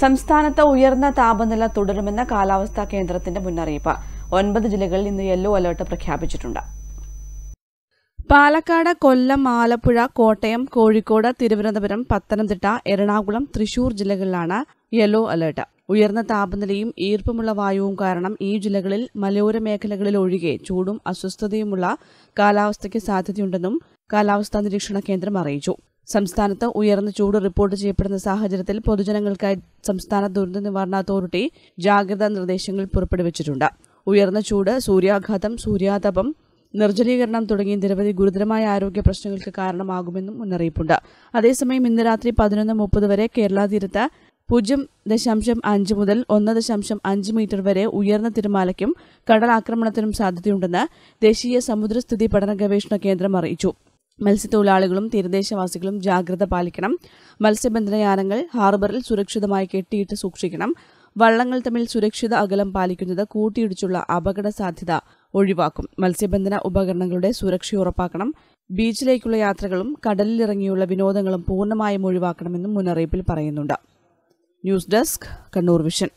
സംസ്ഥാനത്ത് ഉയർന്ന താപനില തുടരുമെന്ന കാലാവസ്ഥാ കേന്ദ്രത്തിന്റെ മുന്നറിയിപ്പ് ഒൻപത് ജില്ലകളിൽ ഇന്ന് യെല്ലോ അലർട്ട് പ്രഖ്യാപിച്ചിട്ടുണ്ട് പാലക്കാട് കൊല്ലം ആലപ്പുഴ കോട്ടയം കോഴിക്കോട് തിരുവനന്തപുരം പത്തനംതിട്ട എറണാകുളം തൃശൂർ ജില്ലകളിലാണ് യെല്ലോ അലർട്ട് ഉയർന്ന താപനിലയും ഈർപ്പമുള്ള വായുവും കാരണം ഈ ജില്ലകളിൽ മലയോര മേഖലകളിൽ ഒഴികെ ചൂടും അസ്വസ്ഥതയുമുള്ള കാലാവസ്ഥയ്ക്ക് സാധ്യതയുണ്ടെന്നും കാലാവസ്ഥാ നിരീക്ഷണ കേന്ദ്രം അറിയിച്ചു സംസ്ഥാനത്ത് ഉയർന്ന ചൂട് റിപ്പോർട്ട് ചെയ്യപ്പെടുന്ന സാഹചര്യത്തിൽ പൊതുജനങ്ങൾക്കായി സംസ്ഥാന ദുരന്ത നിവാരണ അതോറിറ്റി ജാഗ്രതാ നിർദ്ദേശങ്ങൾ പുറപ്പെടുവിച്ചിട്ടുണ്ട് ഉയർന്ന ചൂട് സൂര്യാഘാതം സൂര്യാതപം നിർജ്ജലീകരണം തുടങ്ങിയ നിരവധി ഗുരുതരമായ ആരോഗ്യ പ്രശ്നങ്ങൾക്ക് കാരണമാകുമെന്നും മുന്നറിയിപ്പുണ്ട് അതേസമയം ഇന്ന് രാത്രി പതിനൊന്ന് മുപ്പത് വരെ കേരള തീരത്ത് പൂജ്യം ദശാംശം അഞ്ച് മുതൽ ഒന്ന് ദശാംശം അഞ്ച് മീറ്റർ വരെ ഉയർന്ന തിരമാലയ്ക്കും കടലാക്രമണത്തിനും സാധ്യതയുണ്ടെന്ന് ദേശീയ സമുദ്രസ്ഥിതി പഠന ഗവേഷണ കേന്ദ്രം അറിയിച്ചു മത്സ്യത്തൊഴിലാളികളും തീരദേശവാസികളും ജാഗ്രത പാലിക്കണം മത്സ്യബന്ധനയാനങ്ങൾ ഹാർബറിൽ സുരക്ഷിതമായി കെട്ടിയിട്ട് സൂക്ഷിക്കണം വള്ളങ്ങൾ തമ്മിൽ സുരക്ഷിത അകലം പാലിക്കുന്നത് കൂട്ടിയിടിച്ചുള്ള അപകട സാധ്യത ഒഴിവാക്കും മത്സ്യബന്ധന ഉപകരണങ്ങളുടെ സുരക്ഷ ഉറപ്പാക്കണം ബീച്ചിലേക്കുള്ള യാത്രകളും കടലിലിറങ്ങിയുള്ള വിനോദങ്ങളും പൂർണ്ണമായും ഒഴിവാക്കണമെന്നും മുന്നറിയിപ്പിൽ പറയുന്നുണ്ട് ന്യൂസ് ഡെസ്ക് കണ്ണൂർ വിഷൻ